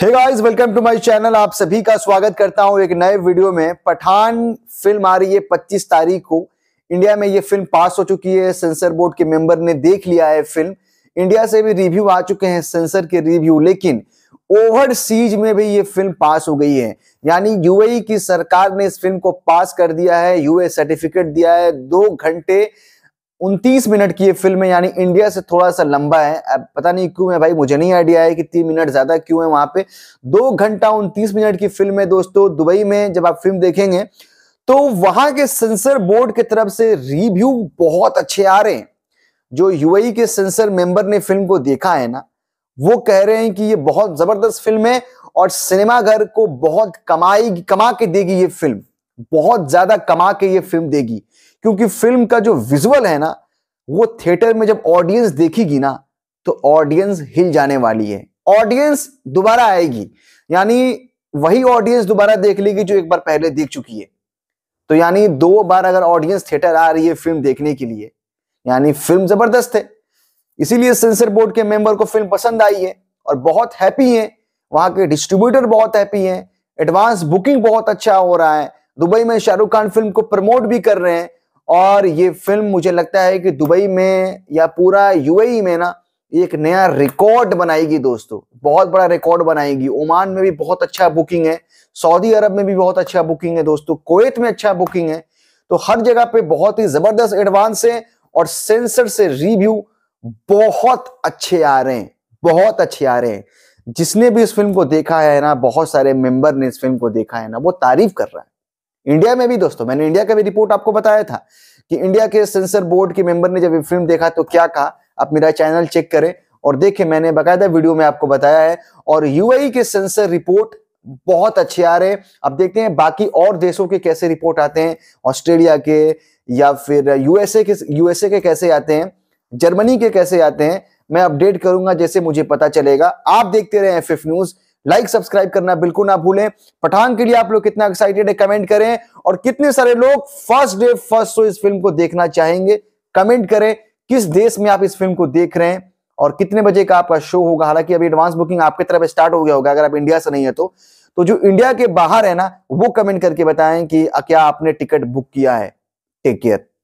hey guys welcome to my channel आप सभी का स्वागत करता हूं एक नए वीडियो में पठान फिल्म आ रही है 25 तारीख को इंडिया में ये फिल्म पास हो चुकी है सेंसर बोर्ड के मेंबर ने देख लिया है फिल्म इंडिया से भी रिव्यू आ चुके हैं सेंसर के रिव्यू लेकिन ओवर सीज में भी ये फिल्म पास हो गई है यानी यूएई e की सरकार ने इस फिल्म को पास कर दिया है यूए सर्टिफिकेट e दिया है दो घंटे उनतीस मिनट की ये फिल्म है यानी इंडिया से थोड़ा सा लंबा है पता नहीं क्यों है भाई मुझे नहीं आइडिया है कि तीन मिनट ज्यादा क्यों है वहां पे दो घंटा उनतीस मिनट की फिल्म है दोस्तों दुबई में जब आप फिल्म देखेंगे तो वहां के सेंसर बोर्ड की तरफ से रिव्यू बहुत अच्छे आ रहे हैं जो यूएई के सेंसर मेंबर ने फिल्म को देखा है ना वो कह रहे हैं कि ये बहुत जबरदस्त फिल्म है और सिनेमाघर को बहुत कमाई कमा के देगी ये फिल्म बहुत ज्यादा कमा के ये फिल्म देगी क्योंकि फिल्म का जो विजुअल है ना वो थिएटर में जब ऑडियंस देखेगी ना तो ऑडियंस हिल जाने वाली है ऑडियंस दोबारा आएगी यानी वही ऑडियंस दोबारा देख लेगी जो एक बार पहले देख चुकी है तो यानी दो बार अगर ऑडियंस थिएटर आ रही है फिल्म देखने के लिए यानी फिल्म जबरदस्त है इसीलिए सेंसर बोर्ड के मेंबर को फिल्म पसंद आई है और बहुत हैप्पी है वहां के डिस्ट्रीब्यूटर बहुत हैप्पी हैं एडवांस बुकिंग बहुत अच्छा हो रहा है दुबई में शाहरुख खान फिल्म को प्रमोट भी कर रहे हैं और ये फिल्म मुझे लगता है कि दुबई में या पूरा यूएई e में ना एक नया रिकॉर्ड बनाएगी दोस्तों बहुत बड़ा रिकॉर्ड बनाएगी ओमान में भी बहुत अच्छा बुकिंग है सऊदी अरब में भी बहुत अच्छा बुकिंग है दोस्तों कुवैत में अच्छा बुकिंग है तो हर जगह पे बहुत ही जबरदस्त एडवांस है और सेंसर से रिव्यू बहुत अच्छे आ रहे हैं बहुत अच्छे आ रहे हैं जिसने भी इस फिल्म को देखा है ना बहुत सारे मेंबर ने इस फिल्म को देखा है ना वो तारीफ कर रहा है इंडिया में भी दोस्तों मैंने इंडिया का भी रिपोर्ट आपको बताया था कि इंडिया के सेंसर बोर्ड के मेंबर ने जब ये फिल्म देखा तो क्या कहा आप मेरा चैनल चेक करें और देखें मैंने बकायदा वीडियो में आपको बताया है और यूएई e के सेंसर रिपोर्ट बहुत अच्छे आ रहे हैं अब देखते हैं बाकी और देशों के कैसे रिपोर्ट आते हैं ऑस्ट्रेलिया के या फिर यूएसए के यूएसए के कैसे आते हैं जर्मनी के कैसे आते हैं मैं अपडेट करूंगा जैसे मुझे पता चलेगा आप देखते रहे एफ न्यूज़ लाइक सब्सक्राइब करना बिल्कुल ना भूलें पठान के लिए आप लोग कितना एक्साइटेड है कमेंट करें और कितने सारे लोग फर्स्ट डे फर्स्ट शो इस फिल्म को देखना चाहेंगे कमेंट करें किस देश में आप इस फिल्म को देख रहे हैं और कितने बजे का आपका शो होगा हालांकि अभी एडवांस बुकिंग आपके तरफ स्टार्ट हो गया होगा अगर आप इंडिया से नहीं है तो तो जो इंडिया के बाहर है ना वो कमेंट करके बताएं कि क्या आपने टिकट बुक किया है टेक केयर